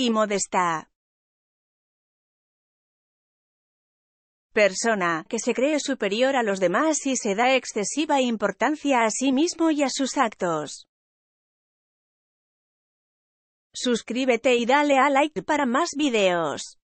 y modesta. Persona que se cree superior a los demás y se da excesiva importancia a sí mismo y a sus actos. Suscríbete y dale a like para más videos.